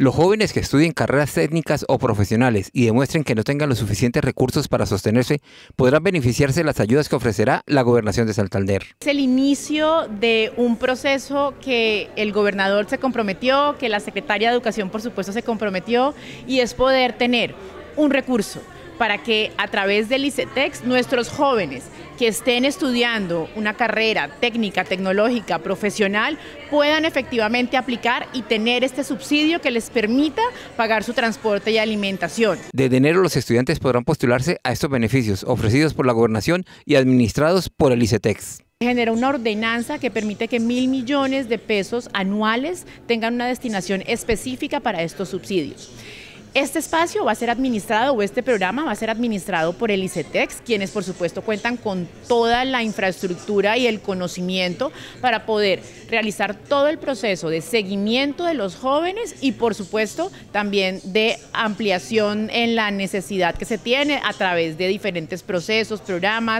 Los jóvenes que estudien carreras técnicas o profesionales y demuestren que no tengan los suficientes recursos para sostenerse podrán beneficiarse de las ayudas que ofrecerá la gobernación de Santander. Es el inicio de un proceso que el gobernador se comprometió, que la secretaria de Educación por supuesto se comprometió y es poder tener un recurso para que a través del ICETEX nuestros jóvenes que estén estudiando una carrera técnica, tecnológica, profesional, puedan efectivamente aplicar y tener este subsidio que les permita pagar su transporte y alimentación. Desde enero los estudiantes podrán postularse a estos beneficios ofrecidos por la gobernación y administrados por el ICETEX genera una ordenanza que permite que mil millones de pesos anuales tengan una destinación específica para estos subsidios. Este espacio va a ser administrado o este programa va a ser administrado por el ICETEX, quienes por supuesto cuentan con toda la infraestructura y el conocimiento para poder realizar todo el proceso de seguimiento de los jóvenes y por supuesto también de ampliación en la necesidad que se tiene a través de diferentes procesos, programas,